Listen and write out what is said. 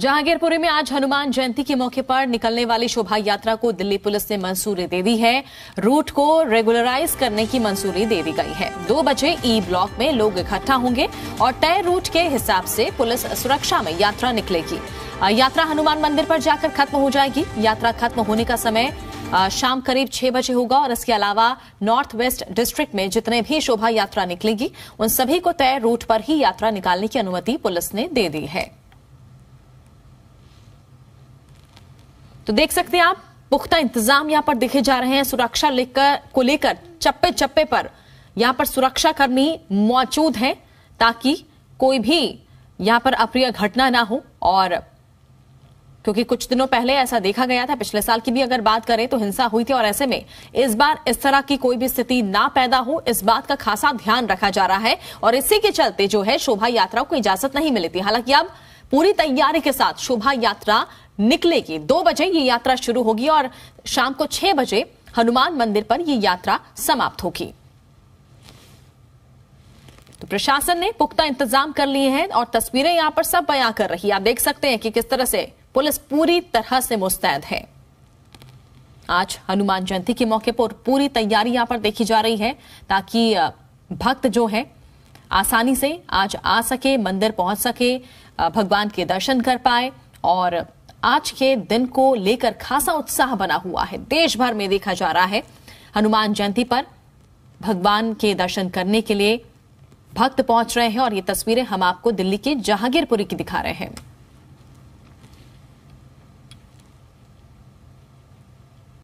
जहांगीरपुरी में आज हनुमान जयंती के मौके पर निकलने वाली शोभा यात्रा को दिल्ली पुलिस ने मंजूरी दे दी है रूट को रेगुलराइज करने की मंजूरी दे दी गई है दो बजे ई ब्लॉक में लोग इकट्ठा होंगे और तय रूट के हिसाब से पुलिस सुरक्षा में यात्रा निकलेगी यात्रा हनुमान मंदिर पर जाकर खत्म हो जाएगी यात्रा खत्म होने का समय शाम करीब छह बजे होगा और इसके अलावा नॉर्थ वेस्ट डिस्ट्रिक्ट में जितने भी शोभा यात्रा निकलेगी उन सभी को तय रूट पर ही यात्रा निकालने की अनुमति पुलिस ने दे दी है तो देख सकते हैं आप पुख्ता इंतजाम यहाँ पर देखे जा रहे हैं सुरक्षा लेकर को लेकर चप्पे चप्पे पर यहाँ पर सुरक्षा कर्मी मौजूद हैं ताकि कोई भी यहाँ पर अप्रिय घटना ना हो और क्योंकि कुछ दिनों पहले ऐसा देखा गया था पिछले साल की भी अगर बात करें तो हिंसा हुई थी और ऐसे में इस बार इस तरह की कोई भी स्थिति ना पैदा हो इस बात का खासा ध्यान रखा जा रहा है और इसी के चलते जो है शोभा यात्रा को इजाजत नहीं मिली थी हालांकि अब पूरी तैयारी के साथ शोभा यात्रा निकलेगी दो बजे ये यात्रा शुरू होगी और शाम को छह बजे हनुमान मंदिर पर यह यात्रा समाप्त होगी तो प्रशासन ने पुख्ता इंतजाम कर लिए हैं और तस्वीरें यहां पर सब बयां कर रही है आप देख सकते हैं कि किस तरह से पुलिस पूरी तरह से मुस्तैद है आज हनुमान जयंती के मौके पर पूरी तैयारी यहां पर देखी जा रही है ताकि भक्त जो है आसानी से आज आ सके मंदिर पहुंच सके भगवान के दर्शन कर पाए और आज के दिन को लेकर खासा उत्साह बना हुआ है देश भर में देखा जा रहा है हनुमान जयंती पर भगवान के दर्शन करने के लिए भक्त पहुंच रहे हैं और ये तस्वीरें हम आपको दिल्ली के जहांगीरपुरी की दिखा रहे हैं